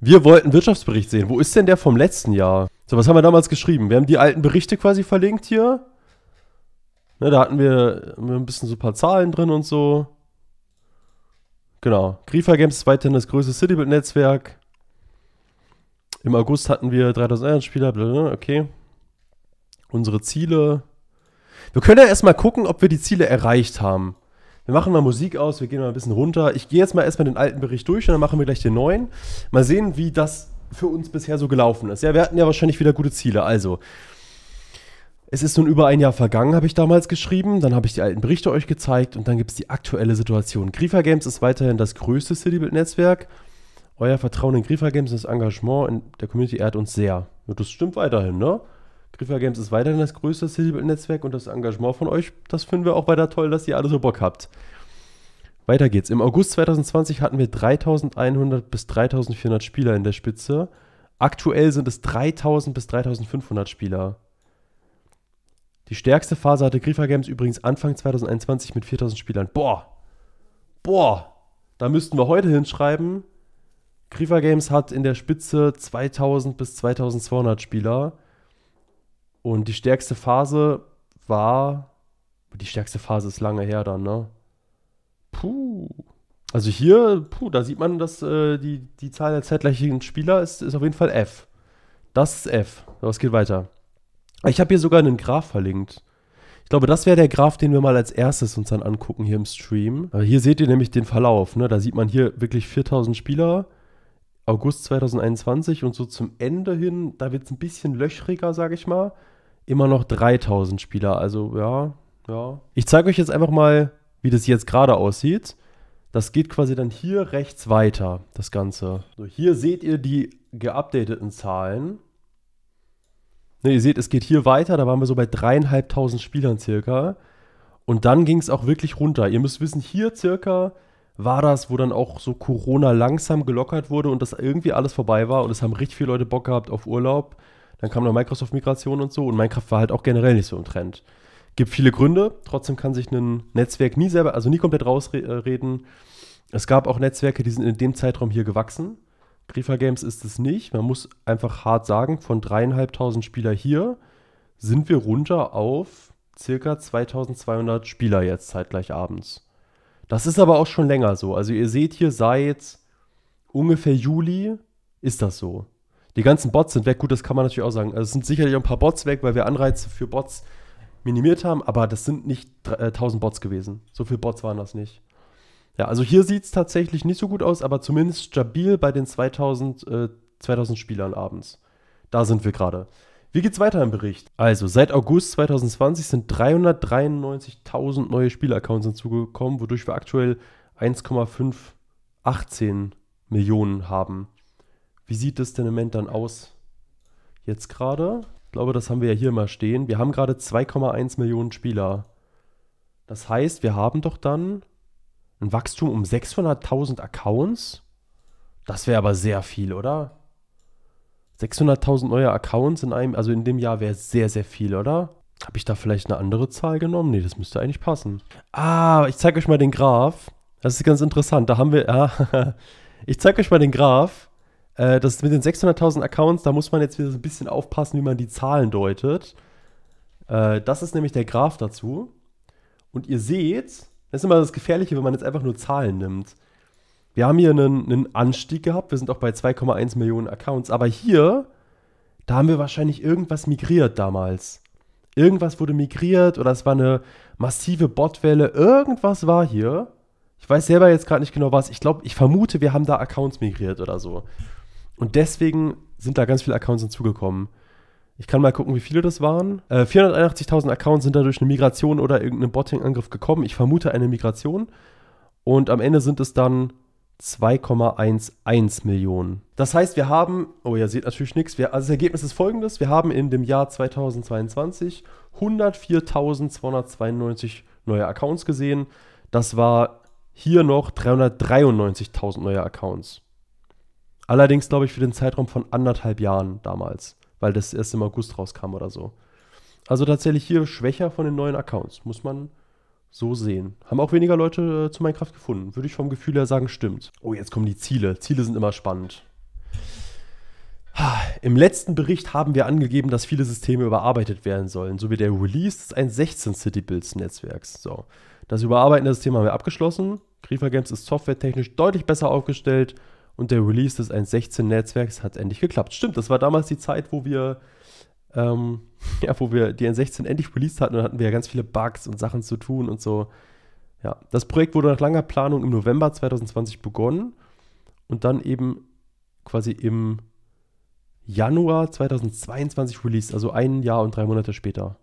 wir wollten Wirtschaftsbericht sehen. Wo ist denn der vom letzten Jahr? So, was haben wir damals geschrieben? Wir haben die alten Berichte quasi verlinkt hier. Ne, da hatten wir, ein bisschen so ein paar Zahlen drin und so. Genau. Griefer Games ist weiterhin das größte Citybuild-Netzwerk. Im August hatten wir 3000 Spieler, okay. Unsere Ziele. Wir können ja erstmal gucken, ob wir die Ziele erreicht haben wir machen mal Musik aus, wir gehen mal ein bisschen runter. Ich gehe jetzt mal erstmal den alten Bericht durch und dann machen wir gleich den neuen. Mal sehen, wie das für uns bisher so gelaufen ist. Ja, wir hatten ja wahrscheinlich wieder gute Ziele. Also, es ist nun über ein Jahr vergangen, habe ich damals geschrieben. Dann habe ich die alten Berichte euch gezeigt und dann gibt es die aktuelle Situation. Griefer Games ist weiterhin das größte Citybuild-Netzwerk. Euer Vertrauen in Griefer Games und das Engagement in der Community ehrt uns sehr. das stimmt weiterhin, ne? Griffa Games ist weiterhin das größte Netzwerk und das Engagement von euch, das finden wir auch weiter toll, dass ihr alle so Bock habt. Weiter geht's. Im August 2020 hatten wir 3100 bis 3400 Spieler in der Spitze. Aktuell sind es 3000 bis 3500 Spieler. Die stärkste Phase hatte Griffa Games übrigens Anfang 2021 mit 4000 Spielern. Boah! Boah! Da müssten wir heute hinschreiben. Griffa Games hat in der Spitze 2000 bis 2200 Spieler. Und die stärkste Phase war. Die stärkste Phase ist lange her dann, ne? Puh. Also hier, puh, da sieht man, dass äh, die, die Zahl der zeitgleichen Spieler ist, ist auf jeden Fall F. Das ist F. Aber es geht weiter? Ich habe hier sogar einen Graph verlinkt. Ich glaube, das wäre der Graph, den wir mal als erstes uns dann angucken hier im Stream. Äh, hier seht ihr nämlich den Verlauf. Ne? Da sieht man hier wirklich 4000 Spieler. August 2021 und so zum Ende hin, da wird es ein bisschen löchriger, sage ich mal immer noch 3000 Spieler. Also ja, ja. Ich zeige euch jetzt einfach mal, wie das jetzt gerade aussieht. Das geht quasi dann hier rechts weiter, das Ganze. So, hier seht ihr die geupdateten Zahlen. Ne, ihr seht, es geht hier weiter, da waren wir so bei dreieinhalbtausend Spielern circa. Und dann ging es auch wirklich runter. Ihr müsst wissen, hier circa war das, wo dann auch so Corona langsam gelockert wurde und das irgendwie alles vorbei war. Und es haben richtig viele Leute Bock gehabt auf Urlaub. Dann kam noch Microsoft-Migration und so und Minecraft war halt auch generell nicht so im Trend. Gibt viele Gründe, trotzdem kann sich ein Netzwerk nie selber, also nie komplett rausreden. Es gab auch Netzwerke, die sind in dem Zeitraum hier gewachsen. Griefer Games ist es nicht. Man muss einfach hart sagen, von dreieinhalbtausend Spieler hier sind wir runter auf circa 2200 Spieler jetzt zeitgleich abends. Das ist aber auch schon länger so. Also ihr seht hier seit ungefähr Juli ist das so. Die ganzen Bots sind weg. Gut, das kann man natürlich auch sagen. Also es sind sicherlich auch ein paar Bots weg, weil wir Anreize für Bots minimiert haben, aber das sind nicht äh, 1000 Bots gewesen. So viele Bots waren das nicht. Ja, also hier sieht es tatsächlich nicht so gut aus, aber zumindest stabil bei den 2000, äh, 2000 Spielern abends. Da sind wir gerade. Wie geht's weiter im Bericht? Also, seit August 2020 sind 393.000 neue Spielaccounts hinzugekommen, wodurch wir aktuell 1,518 Millionen haben. Wie sieht das denn im Moment dann aus? Jetzt gerade, ich glaube, das haben wir ja hier mal stehen. Wir haben gerade 2,1 Millionen Spieler. Das heißt, wir haben doch dann ein Wachstum um 600.000 Accounts. Das wäre aber sehr viel, oder? 600.000 neue Accounts in einem, also in dem Jahr wäre sehr, sehr viel, oder? Habe ich da vielleicht eine andere Zahl genommen? Nee, das müsste eigentlich passen. Ah, ich zeige euch mal den Graph. Das ist ganz interessant. Da haben wir, ah, ich zeige euch mal den Graph. Äh, das mit den 600.000 Accounts, da muss man jetzt wieder so ein bisschen aufpassen, wie man die Zahlen deutet. Äh, das ist nämlich der Graph dazu. Und ihr seht, das ist immer das Gefährliche, wenn man jetzt einfach nur Zahlen nimmt. Wir haben hier einen, einen Anstieg gehabt, wir sind auch bei 2,1 Millionen Accounts, aber hier, da haben wir wahrscheinlich irgendwas migriert damals. Irgendwas wurde migriert oder es war eine massive Botwelle, irgendwas war hier. Ich weiß selber jetzt gerade nicht genau was. Ich glaube, ich vermute, wir haben da Accounts migriert oder so. Und deswegen sind da ganz viele Accounts hinzugekommen. Ich kann mal gucken, wie viele das waren. Äh, 481.000 Accounts sind dadurch eine Migration oder irgendeinen Botting-Angriff gekommen. Ich vermute eine Migration. Und am Ende sind es dann 2,11 Millionen. Das heißt, wir haben, oh, ihr seht natürlich nichts, wir, also das Ergebnis ist folgendes: Wir haben in dem Jahr 2022 104.292 neue Accounts gesehen. Das war hier noch 393.000 neue Accounts. Allerdings, glaube ich, für den Zeitraum von anderthalb Jahren damals, weil das erst im August rauskam oder so. Also tatsächlich hier schwächer von den neuen Accounts, muss man so sehen. Haben auch weniger Leute äh, zu Minecraft gefunden. Würde ich vom Gefühl her sagen, stimmt. Oh, jetzt kommen die Ziele. Ziele sind immer spannend. Im letzten Bericht haben wir angegeben, dass viele Systeme überarbeitet werden sollen, sowie der Release des 16 City Builds Netzwerks. So, das Überarbeiten der Systeme haben wir abgeschlossen. Griefer Games ist softwaretechnisch deutlich besser aufgestellt und der Release des 1.16-Netzwerks hat endlich geklappt. Stimmt, das war damals die Zeit, wo wir, ähm, ja, wo wir die 1.16 endlich released hatten und hatten wir ja ganz viele Bugs und Sachen zu tun und so. Ja, das Projekt wurde nach langer Planung im November 2020 begonnen und dann eben quasi im Januar 2022 released, also ein Jahr und drei Monate später.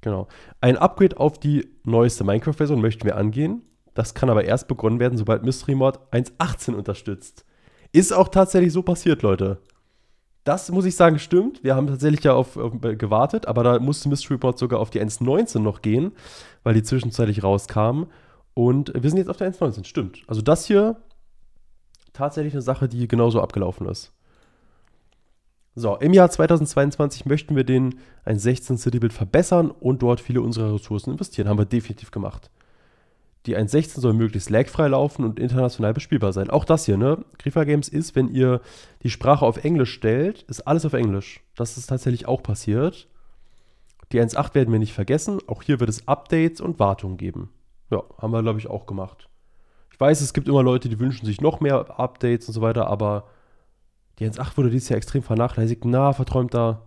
Genau. Ein Upgrade auf die neueste Minecraft-Version möchten wir angehen. Das kann aber erst begonnen werden, sobald Mystery Mod 1.18 unterstützt. Ist auch tatsächlich so passiert, Leute. Das muss ich sagen, stimmt. Wir haben tatsächlich ja auf, auf gewartet, aber da musste Mystery Mod sogar auf die 1.19 noch gehen, weil die zwischenzeitlich rauskam. Und wir sind jetzt auf der 1.19, stimmt. Also das hier tatsächlich eine Sache, die genauso abgelaufen ist. So, im Jahr 2022 möchten wir den 1.16 City Build verbessern und dort viele unserer Ressourcen investieren. Haben wir definitiv gemacht. Die 1.16 soll möglichst lagfrei laufen und international bespielbar sein. Auch das hier, ne? Grifa Games ist, wenn ihr die Sprache auf Englisch stellt, ist alles auf Englisch. Das ist tatsächlich auch passiert. Die 1.8 werden wir nicht vergessen. Auch hier wird es Updates und Wartungen geben. Ja, haben wir, glaube ich, auch gemacht. Ich weiß, es gibt immer Leute, die wünschen sich noch mehr Updates und so weiter, aber die 1.8 wurde dieses Jahr extrem vernachlässigt. Na, verträumt da.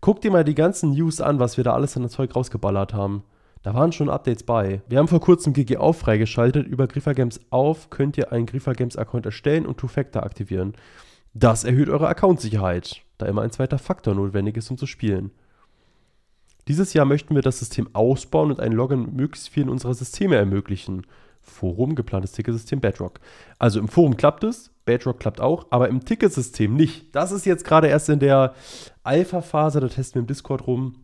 Guck dir mal die ganzen News an, was wir da alles an das Zeug rausgeballert haben. Da waren schon Updates bei. Wir haben vor kurzem GG Auf freigeschaltet. Über Griefer Games Auf könnt ihr einen Griefer Games Account erstellen und Two-Factor aktivieren. Das erhöht eure Accountsicherheit, da immer ein zweiter Faktor notwendig ist, um zu spielen. Dieses Jahr möchten wir das System ausbauen und ein Login mit möglichst vielen unserer Systeme ermöglichen. Forum, geplantes Ticketsystem, Bedrock. Also im Forum klappt es, Bedrock klappt auch, aber im Ticketsystem nicht. Das ist jetzt gerade erst in der Alpha-Phase, da testen wir im Discord rum.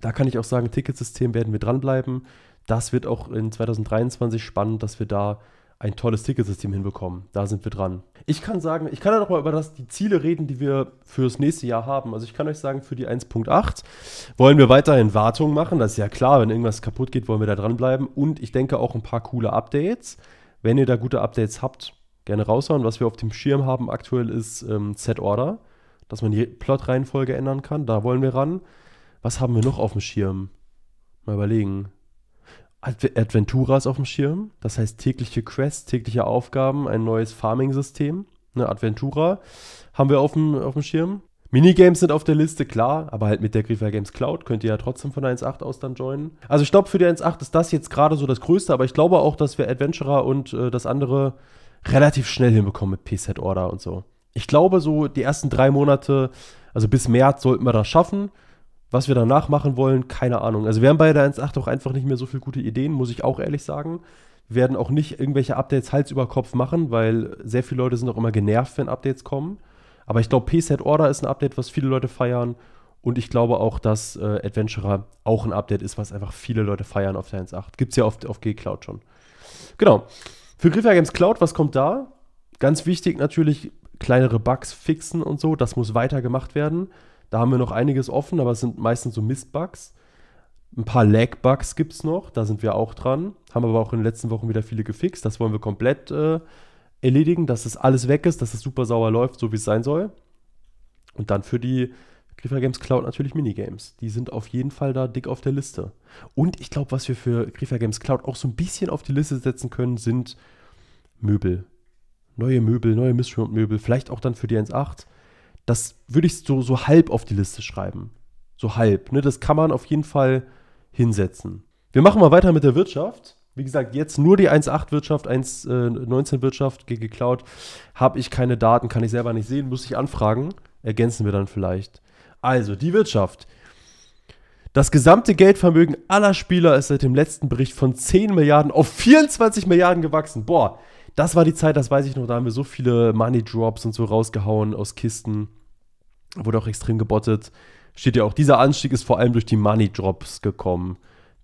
Da kann ich auch sagen, Ticketsystem werden wir dranbleiben. Das wird auch in 2023 spannend, dass wir da ein tolles Ticketsystem hinbekommen. Da sind wir dran. Ich kann sagen, ich kann ja nochmal über das, die Ziele reden, die wir für das nächste Jahr haben. Also ich kann euch sagen, für die 1.8 wollen wir weiterhin Wartung machen. Das ist ja klar, wenn irgendwas kaputt geht, wollen wir da dranbleiben. Und ich denke auch ein paar coole Updates. Wenn ihr da gute Updates habt, gerne raushauen. Was wir auf dem Schirm haben aktuell ist ähm, Set Order, dass man die Plot-Reihenfolge ändern kann. Da wollen wir ran. Was haben wir noch auf dem Schirm? Mal überlegen. Adventura ist auf dem Schirm. Das heißt tägliche Quests, tägliche Aufgaben, ein neues Farming-System. Ne, Adventura haben wir auf dem, auf dem Schirm. Minigames sind auf der Liste, klar, aber halt mit der Griefer Games Cloud könnt ihr ja trotzdem von 1.8 aus dann joinen. Also ich glaube, für die 1.8 ist das jetzt gerade so das Größte, aber ich glaube auch, dass wir Adventurer und äh, das andere relativ schnell hinbekommen mit P-Set Order und so. Ich glaube, so die ersten drei Monate, also bis März, sollten wir das schaffen. Was wir danach machen wollen, keine Ahnung. Also wir haben bei der 1.8 auch einfach nicht mehr so viele gute Ideen, muss ich auch ehrlich sagen. Wir werden auch nicht irgendwelche Updates Hals über Kopf machen, weil sehr viele Leute sind auch immer genervt, wenn Updates kommen. Aber ich glaube, P-Set Order ist ein Update, was viele Leute feiern. Und ich glaube auch, dass äh, Adventurer auch ein Update ist, was einfach viele Leute feiern auf der 1.8. Gibt es ja auf, auf G-Cloud schon. Genau. Für Griffer Games Cloud, was kommt da? Ganz wichtig natürlich, kleinere Bugs fixen und so. Das muss weiter gemacht werden. Da haben wir noch einiges offen, aber es sind meistens so Mistbugs. Ein paar Lagbugs gibt es noch, da sind wir auch dran. Haben aber auch in den letzten Wochen wieder viele gefixt. Das wollen wir komplett äh, erledigen, dass das alles weg ist, dass es das super sauer läuft, so wie es sein soll. Und dann für die Griffa Games Cloud natürlich Minigames. Die sind auf jeden Fall da dick auf der Liste. Und ich glaube, was wir für Griffa Games Cloud auch so ein bisschen auf die Liste setzen können, sind Möbel. Neue Möbel, neue Mystery Möbel. Vielleicht auch dann für die 1.8 das würde ich so, so halb auf die Liste schreiben. So halb. Ne? Das kann man auf jeden Fall hinsetzen. Wir machen mal weiter mit der Wirtschaft. Wie gesagt, jetzt nur die 1.8-Wirtschaft, 1.19-Wirtschaft äh, geklaut. Habe ich keine Daten, kann ich selber nicht sehen, muss ich anfragen. Ergänzen wir dann vielleicht. Also, die Wirtschaft. Das gesamte Geldvermögen aller Spieler ist seit dem letzten Bericht von 10 Milliarden auf 24 Milliarden gewachsen. Boah, das war die Zeit, das weiß ich noch, da haben wir so viele Money Drops und so rausgehauen aus Kisten. Wurde auch extrem gebottet. Steht ja auch, dieser Anstieg ist vor allem durch die Money Drops gekommen.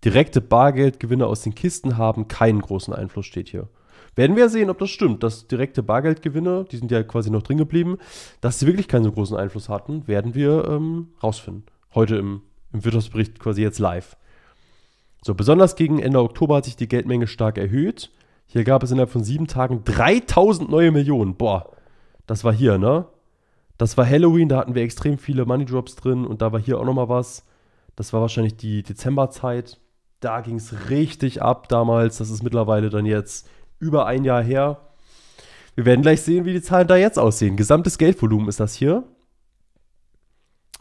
Direkte Bargeldgewinne aus den Kisten haben keinen großen Einfluss, steht hier. Werden wir sehen, ob das stimmt, dass direkte Bargeldgewinne, die sind ja quasi noch drin geblieben, dass sie wirklich keinen so großen Einfluss hatten, werden wir ähm, rausfinden. Heute im, im Wirtschaftsbericht quasi jetzt live. So, besonders gegen Ende Oktober hat sich die Geldmenge stark erhöht. Hier gab es innerhalb von sieben Tagen 3000 neue Millionen. Boah, das war hier, ne? Das war Halloween, da hatten wir extrem viele Money Drops drin und da war hier auch nochmal was. Das war wahrscheinlich die Dezemberzeit. Da ging es richtig ab damals. Das ist mittlerweile dann jetzt über ein Jahr her. Wir werden gleich sehen, wie die Zahlen da jetzt aussehen. Gesamtes Geldvolumen ist das hier.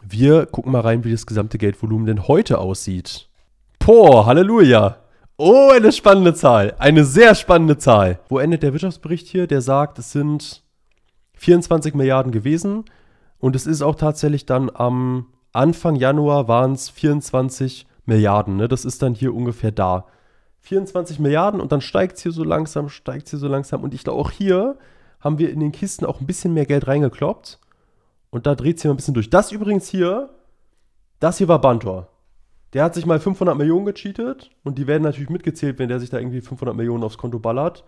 Wir gucken mal rein, wie das gesamte Geldvolumen denn heute aussieht. Boah, Halleluja! Oh, eine spannende Zahl. Eine sehr spannende Zahl. Wo endet der Wirtschaftsbericht hier? Der sagt, es sind 24 Milliarden gewesen. Und es ist auch tatsächlich dann am Anfang Januar waren es 24 Milliarden. Ne? Das ist dann hier ungefähr da. 24 Milliarden und dann steigt es hier so langsam, steigt es hier so langsam. Und ich glaube, auch hier haben wir in den Kisten auch ein bisschen mehr Geld reingekloppt. Und da dreht es hier mal ein bisschen durch. Das übrigens hier, das hier war Bantor. Der hat sich mal 500 Millionen gecheatet und die werden natürlich mitgezählt, wenn der sich da irgendwie 500 Millionen aufs Konto ballert.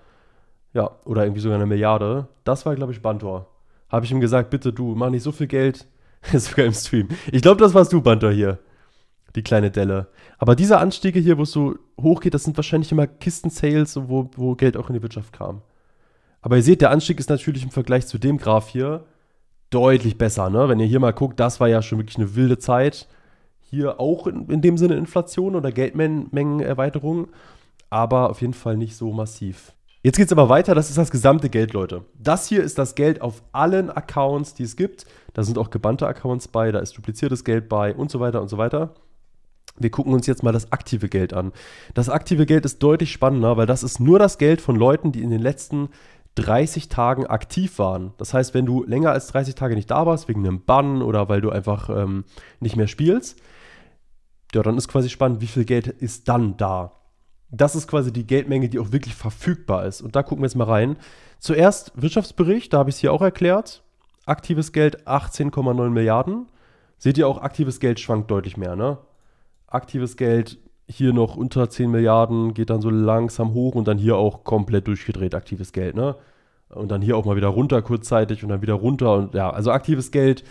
Ja, oder irgendwie sogar eine Milliarde. Das war, glaube ich, Bantor. Habe ich ihm gesagt, bitte du, mach nicht so viel Geld. sogar im Stream. Ich glaube, das warst du, Bantor, hier. Die kleine Delle. Aber diese Anstiege hier, wo es so hoch geht, das sind wahrscheinlich immer Kisten-Sales, wo, wo Geld auch in die Wirtschaft kam. Aber ihr seht, der Anstieg ist natürlich im Vergleich zu dem Graph hier deutlich besser. Ne? Wenn ihr hier mal guckt, das war ja schon wirklich eine wilde Zeit hier auch in, in dem Sinne Inflation oder Geldmengenerweiterung, aber auf jeden Fall nicht so massiv. Jetzt geht es aber weiter, das ist das gesamte Geld, Leute. Das hier ist das Geld auf allen Accounts, die es gibt. Da sind auch gebannte Accounts bei, da ist dupliziertes Geld bei und so weiter und so weiter. Wir gucken uns jetzt mal das aktive Geld an. Das aktive Geld ist deutlich spannender, weil das ist nur das Geld von Leuten, die in den letzten 30 Tagen aktiv waren. Das heißt, wenn du länger als 30 Tage nicht da warst, wegen einem Bann oder weil du einfach ähm, nicht mehr spielst, ja, dann ist quasi spannend, wie viel Geld ist dann da. Das ist quasi die Geldmenge, die auch wirklich verfügbar ist. Und da gucken wir jetzt mal rein. Zuerst Wirtschaftsbericht, da habe ich es hier auch erklärt. Aktives Geld 18,9 Milliarden. Seht ihr auch, aktives Geld schwankt deutlich mehr, ne? Aktives Geld hier noch unter 10 Milliarden, geht dann so langsam hoch und dann hier auch komplett durchgedreht, aktives Geld, ne? Und dann hier auch mal wieder runter kurzzeitig und dann wieder runter und ja, also aktives Geld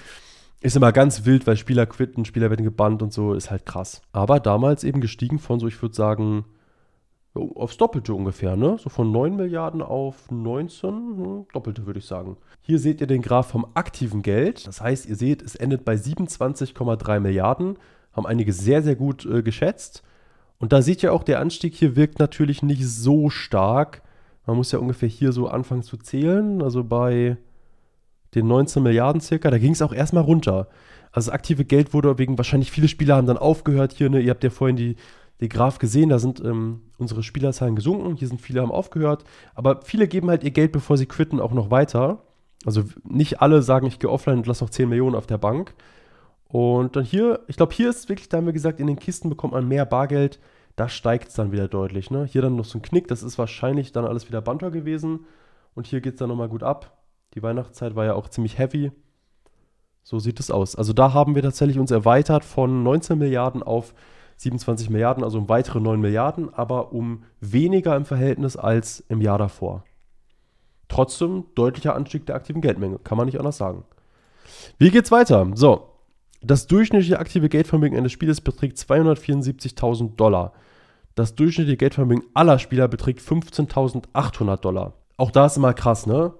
ist immer ganz wild, weil Spieler quitten, Spieler werden gebannt und so, ist halt krass. Aber damals eben gestiegen von so, ich würde sagen, aufs Doppelte ungefähr, ne? So von 9 Milliarden auf 19, hm, Doppelte würde ich sagen. Hier seht ihr den Graph vom aktiven Geld. Das heißt, ihr seht, es endet bei 27,3 Milliarden. Haben einige sehr, sehr gut äh, geschätzt. Und da seht ihr auch, der Anstieg hier wirkt natürlich nicht so stark. Man muss ja ungefähr hier so anfangen zu zählen. Also bei den 19 Milliarden circa, da ging es auch erstmal runter. Also das aktive Geld wurde wegen, wahrscheinlich viele Spieler haben dann aufgehört hier, ne? ihr habt ja vorhin die, die Graph gesehen, da sind ähm, unsere Spielerzahlen gesunken, hier sind viele haben aufgehört, aber viele geben halt ihr Geld, bevor sie quitten, auch noch weiter. Also nicht alle sagen, ich gehe offline und lasse noch 10 Millionen auf der Bank. Und dann hier, ich glaube, hier ist wirklich, da haben wir gesagt, in den Kisten bekommt man mehr Bargeld, da steigt es dann wieder deutlich. Ne? Hier dann noch so ein Knick, das ist wahrscheinlich dann alles wieder Banter gewesen und hier geht es dann nochmal gut ab. Die Weihnachtszeit war ja auch ziemlich heavy. So sieht es aus. Also da haben wir tatsächlich uns erweitert von 19 Milliarden auf 27 Milliarden, also um weitere 9 Milliarden, aber um weniger im Verhältnis als im Jahr davor. Trotzdem deutlicher Anstieg der aktiven Geldmenge, kann man nicht anders sagen. Wie geht's weiter? So, das durchschnittliche aktive Geldvermögen eines Spielers beträgt 274.000 Dollar. Das durchschnittliche Geldvermögen aller Spieler beträgt 15.800 Dollar. Auch da ist immer krass, ne?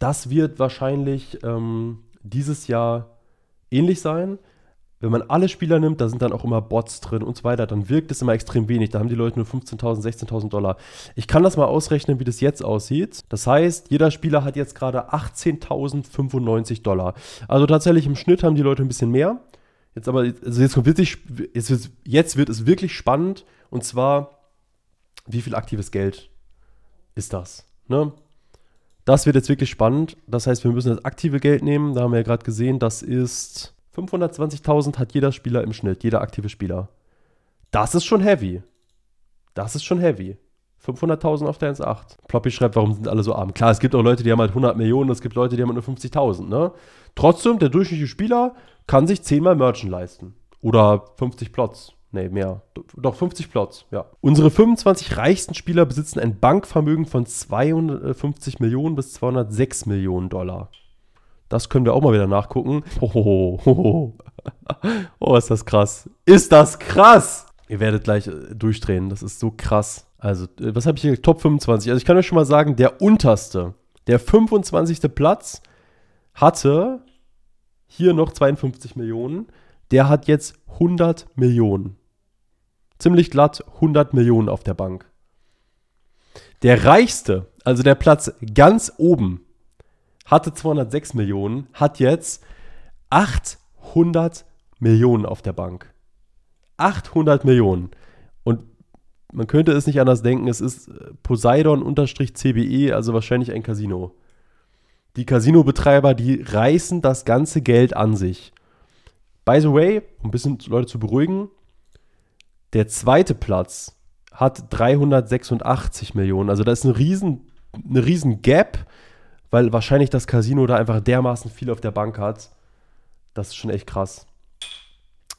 Das wird wahrscheinlich ähm, dieses Jahr ähnlich sein. Wenn man alle Spieler nimmt, da sind dann auch immer Bots drin und so weiter, dann wirkt es immer extrem wenig. Da haben die Leute nur 15.000, 16.000 Dollar. Ich kann das mal ausrechnen, wie das jetzt aussieht. Das heißt, jeder Spieler hat jetzt gerade 18.095 Dollar. Also tatsächlich im Schnitt haben die Leute ein bisschen mehr. Jetzt aber, also jetzt, kommt wirklich, jetzt, wird, jetzt wird es wirklich spannend. Und zwar, wie viel aktives Geld ist das? Ne? Das wird jetzt wirklich spannend. Das heißt, wir müssen das aktive Geld nehmen. Da haben wir ja gerade gesehen, das ist 520.000 hat jeder Spieler im Schnitt, jeder aktive Spieler. Das ist schon heavy. Das ist schon heavy. 500.000 auf der 1,8. Ploppy schreibt, warum sind alle so arm? Klar, es gibt auch Leute, die haben halt 100 Millionen, es gibt Leute, die haben halt nur 50.000, ne? Trotzdem, der durchschnittliche Spieler kann sich 10 mal Merchant leisten. Oder 50 Plots. Nee, mehr. Doch 50 Plots, ja. Unsere 25 reichsten Spieler besitzen ein Bankvermögen von 250 Millionen bis 206 Millionen Dollar. Das können wir auch mal wieder nachgucken. Hohoho. oh, oh ist das krass. Ist das krass! Ihr werdet gleich äh, durchdrehen. Das ist so krass. Also, äh, was habe ich hier? Top 25. Also, ich kann euch schon mal sagen, der unterste, der 25. Platz hatte hier noch 52 Millionen. Der hat jetzt 100 Millionen ziemlich glatt 100 Millionen auf der Bank. Der reichste, also der Platz ganz oben, hatte 206 Millionen, hat jetzt 800 Millionen auf der Bank. 800 Millionen. Und man könnte es nicht anders denken, es ist äh, Poseidon-CBE, also wahrscheinlich ein Casino. Die Casino-Betreiber, die reißen das ganze Geld an sich. By the way, um ein bisschen Leute zu beruhigen, der zweite Platz hat 386 Millionen. Also da ist ein riesen, eine riesen Gap, weil wahrscheinlich das Casino da einfach dermaßen viel auf der Bank hat. Das ist schon echt krass.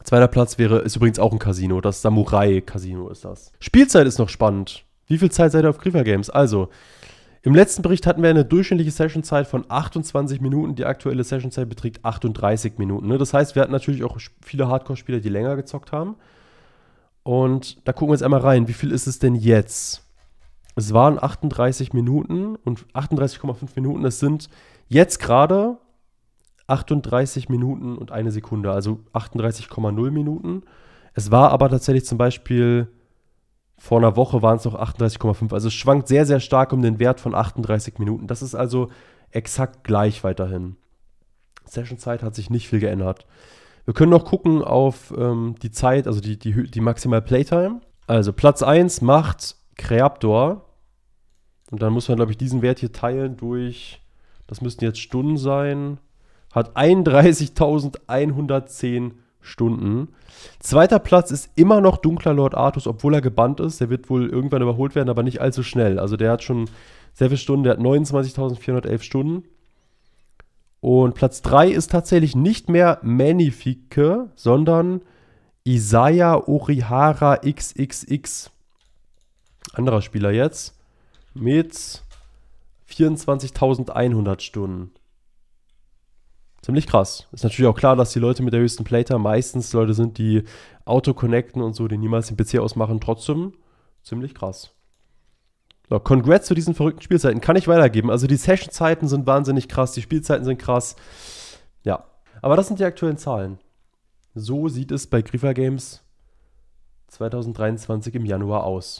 Zweiter Platz wäre, ist übrigens auch ein Casino. Das Samurai-Casino ist das. Spielzeit ist noch spannend. Wie viel Zeit seid ihr auf Griefer Games? Also, im letzten Bericht hatten wir eine durchschnittliche Sessionzeit von 28 Minuten. Die aktuelle Sessionzeit beträgt 38 Minuten. Ne? Das heißt, wir hatten natürlich auch viele Hardcore-Spieler, die länger gezockt haben. Und da gucken wir jetzt einmal rein. Wie viel ist es denn jetzt? Es waren 38 Minuten und 38,5 Minuten. Es sind jetzt gerade 38 Minuten und eine Sekunde, also 38,0 Minuten. Es war aber tatsächlich zum Beispiel vor einer Woche waren es noch 38,5. Also es schwankt sehr, sehr stark um den Wert von 38 Minuten. Das ist also exakt gleich weiterhin. Sessionzeit hat sich nicht viel geändert. Wir können noch gucken auf ähm, die Zeit, also die, die, die maximal Playtime. Also Platz 1 macht Creaptor. Und dann muss man, glaube ich, diesen Wert hier teilen durch, das müssten jetzt Stunden sein, hat 31.110 Stunden. Zweiter Platz ist immer noch dunkler Lord Artus, obwohl er gebannt ist. Der wird wohl irgendwann überholt werden, aber nicht allzu schnell. Also der hat schon sehr viele Stunden, der hat 29.411 Stunden. Und Platz 3 ist tatsächlich nicht mehr Magnifique, sondern Isaiah Orihara XXX. Anderer Spieler jetzt. Mit 24.100 Stunden. Ziemlich krass. Ist natürlich auch klar, dass die Leute mit der höchsten Playtime meistens Leute sind, die Auto connecten und so, die niemals den PC ausmachen. Trotzdem ziemlich krass. So, congrats zu diesen verrückten Spielzeiten. Kann ich weitergeben. Also die Sessionzeiten sind wahnsinnig krass, die Spielzeiten sind krass. Ja. Aber das sind die aktuellen Zahlen. So sieht es bei Griefer Games 2023 im Januar aus.